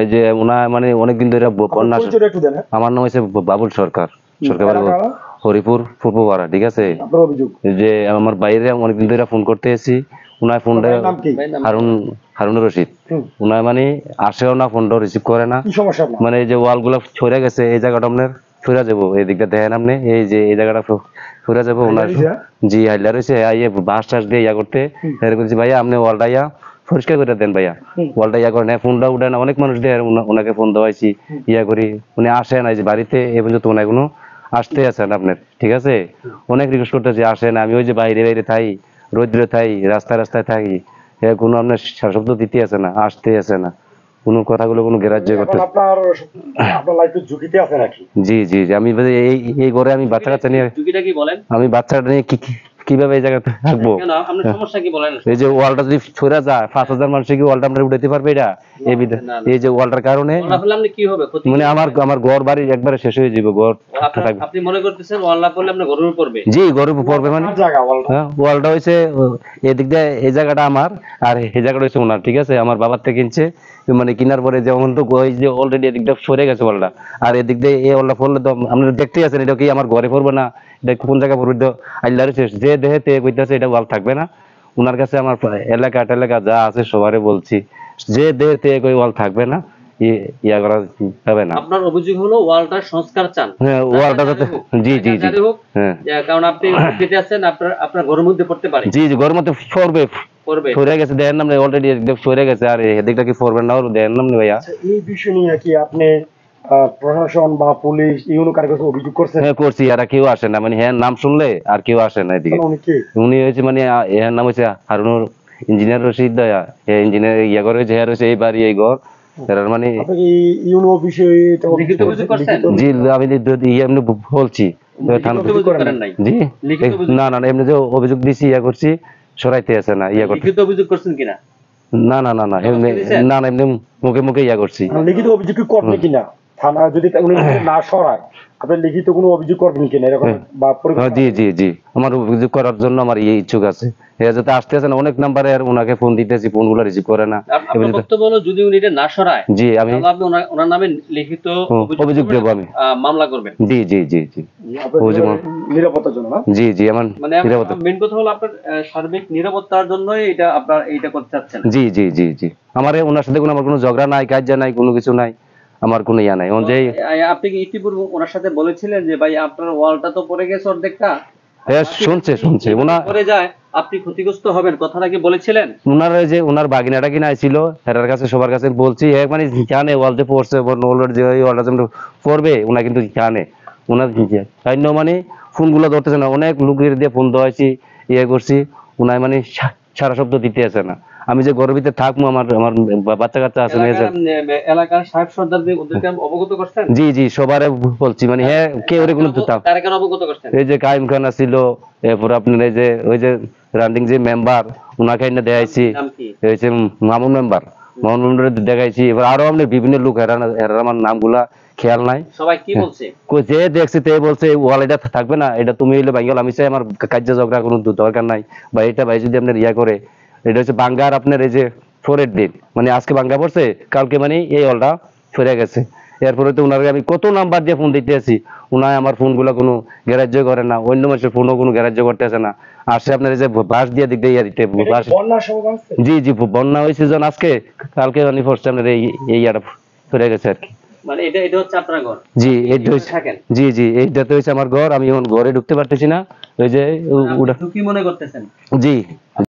এই যে মানে অনেকদিন ধরে কন্যা হ্যাঁ। আমার নাম হচ্ছে বাবুল সরকার সরকার হরিপুর ঠিক আছে যে আমার বাইরে অনেকদিন ধরে ফোন করতে এসেছি উনার ফোনটা হারুন হারুন রশিদ উনার মানে আসেও না ফোনটা রিসিভ করে না মানে যে ওয়াল গুলা ছড়ে গেছে এই জায়গাটা আপনার ফুরা যাবো এই দিকটা দেখেন আপনি এই যে এই জায়গাটা ফুরা যাবো উনার হ্যাঁ? জি হাইলা রয়েছে বাস টাস দিয়ে ইয়া করতে এরকম ভাইয়া আপনি ওয়ালটা ইয়া পরিষ্কার করে দেন ভাইয়া ওয়ালটা ইয়া করেন হ্যাঁ, ফোনটা উঠে না অনেক মানুষ দেয় ওনাকে ফোন দেওয়াইছি ইয়া করি উনি আসেন আজ বাড়িতে এ পর্যন্ত ওনার কোনো আসতে আছেন আপনার ঠিক আছে অনেক রিকোয়েস্ট করতেছি আসেন আমি ওই যে বাইরে বাইরে থাই রৌদ্রে থাই রাস্তায় রাস্তায় থাকি কোনো আপনার শব্দ দিতে আছে না আসতে আছে না কোনো কথাগুলো কোনো গ্রাহ্য করতে আপনার আপনার লাইফে ঝুঁকিতে আছে নাকি জি জি আমি এই এই ঘরে আমি বাচ্চা কাচ্চা নিয়ে ঝুঁকিটা কি বলেন আমি বাচ্চাটা নিয়ে কি কিভাবে এই জায়গাতে হ্যাঁ, থাকবো হ্যাঁ। এই যে ওয়ালটা যদি ছড়া যায় পাঁচ হাজার মানুষ কি ওয়ালটা আমরা উঠাতে পারবে এটা এই যে ওয়ালটার কারণে মানে আমার আমার ঘর বাড়ি একবারে শেষ হয়ে যাব ঘর আপনি মনে করতেছেন ঘরের পড়বে জি ঘরের উপর পড়বে মানে হয়েছে হ্যাঁ, এদিক দিয়ে এই জায়গাটা আমার আর এই জায়গাটা হয়েছে ওনার ঠিক আছে আমার বাবার থেকে কিনছে মানে কিনার পরে যেমন তো ওই যে অলরেডি এদিকটা সরে গেছে অলটা আর এদিক দিয়ে এই অলটা পড়লে তো আপনারা দেখতেই আছেন এটা কি আমার ঘরে পড়বে না এটা কোন জায়গায় পড়বে তো আল্লাহর শেষ যে দেহে তে কইতেছে এটা ওয়াল থাকবে না ওনার কাছে আমার এলাকা টেলাকা যা আছে সবারে বলছি যে দেহে তে কই ওয়াল থাকবে না ইয়া করা যাবে না আপনার অভিযোগ হলো ওয়ালটার সংস্কার চান হ্যাঁ ওয়ালটা জি জি জি হ্যাঁ। কারণ আপনি আছেন আপনার আপনার ঘরের মধ্যে পড়তে পারে জি জি ঘরের মধ্যে পড়বে করবে সরে গেছে দেখেন না অলরেডি একদম সরে গেছে আর এদিকটা কি করবেন না দেখেন না ভাইয়া আচ্ছা, এই বিষয় নিয়ে কি আপনি প্রশাসন বা পুলিশ ইউনো কার কাছে অভিযোগ করছেন হ্যাঁ করছি আর কেউ আসে না মানে হ্যাঁ নাম শুনলে আর কেউ আসে না এদিকে মানে উনি হয়েছে মানে এর নাম হচ্ছে হারুনুর ইঞ্জিনিয়ার রশিদ দয়া এ ইঞ্জিনিয়ার ইয়া করে যে হ্যাঁ এই বাড়ি এই ঘর এর মানে ইউনো বিষয়ে জি আমি ইয়ে এমনি বলছি জি না না এমনি যে অভিযোগ দিছি ইয়া করছি সরাইতে আছে না ইয়া করতে লিখিত অভিযোগ করছেন কিনা না না না না না এমনি মুখে মুখে ইয়া করছি লিখিত অভিযোগ কি করবে কিনা থানা যদি উনি হ্যাঁ। না সরায় আপনি লিখিত কোনো অভিযোগ করবেন কি না এরকম হ্যাঁ। বা হ্যাঁ, জি জি জি আমার অভিযোগ করার জন্য আমার এই ইচ্ছুক আছে এরা যাতে আসতে আছেন অনেক নম্বরে আর উনাকে ফোন দিতেছি ফোনগুলো রিসিভ করে না আপনি বক্তব্য বলো যদি উনি এটা না সরায় জি আমি আপনি ওনার নামে লিখিত অভিযোগ দেব আমি মামলা করবেন জি জি জি জি অভিযোগ নিরাপত্তার জন্য না জি জি আমার মানে নিরাপত্তা মেন কথা হলো আপনার সার্বিক নিরাপত্তার জন্য এটা আপনারা এটা করতে চাচ্ছেন জি জি জি জি আমার ওনার সাথে কোনো আমার কোনো ঝগড়া নাই কাজ নাই কোনো কিছু নাই আমার কোনো ইয়া নাই যে আপনি কি ইতিপূর্বে ওনার সাথে বলেছিলেন যে ভাই আপনার ওয়ালটা তো পড়ে গেছে অর্ধেকটা হ্যাঁ শুনছে শুনছে ওনা পড়ে যায় আপনি ক্ষতিগ্রস্ত হবেন কথা নাকি বলেছিলেন ওনার যে ওনার বাগিনাটা কিনা ছিল হেরার কাছে সবার কাছে বলছি এক হ্যাঁ, মানে জানে ওয়ালতে পড়ছে ওয়ালের যে ওয়ালটা যেন পড়বে ওনা কিন্তু জানে ওনার অন্য মানে ফোনগুলো ধরতেছে না অনেক লোকের দিয়ে ফোন দেওয়াছি ইয়ে করছি ওনায় মানে সারা শব্দ দিতে আছে না আমি যে ঘরের থাকবো আমার আমার বাচ্চা কাচ্চা আছে এলাকার সাহেব সর্দারদের ওদেরকে অবগত করছেন জি জি সবার বলছি মানে হ্যাঁ, হ্যাঁ কে ওরে কোনো দিতাম তারা কেন অবগত করছেন এই যে কাইম খান ছিল এরপর আপনার এই যে ওই যে রানিং যে মেম্বার ওনাকে এনে দেখাইছি হয়েছে মামুন মেম্বার মামুন মেম্বার দেখাইছি এবার আরো আমি বিভিন্ন লোক এরা এরা আমার নামগুলা খেয়াল নাই সবাই কি হ্যাঁ। বলছে যে দেখছি তে বলছে ওয়াল এটা থাকবে না এটা তুমি হইলে ভাঙ্গল আমি চাই আমার কার্য ঝগড়া কোনো দরকার নাই বা এটা ভাই যদি আপনার ইয়া করে এটা হচ্ছে বাঙ্গার আপনার এই যে ফোরের দিন মানে আজকে বাঙ্গা পড়ছে কালকে মানে এই অলটা ফেরে গেছে এরপরে তো ওনারকে আমি কত নাম্বার দিয়ে ফোন দিতে আছি ওনায় আমার ফোনগুলো কোনো গ্যারাজ্য করে না অন্য মানুষের ফোনও কোনো গ্যারাজ্য আসে না আর সে আপনার এই যে বাস দিয়ে দিক দিয়ে দিতে বাস জি জি বন্যা হয়েছে যখন আজকে কালকে আমি ফার্স্ট আপনার এই এই ইয়াটা ফেরে গেছে আর কি মানে আমার ঘর আমি এখন ঘরে ঢুকতে পারতেছি না ওই যে মনে করতেছেন জি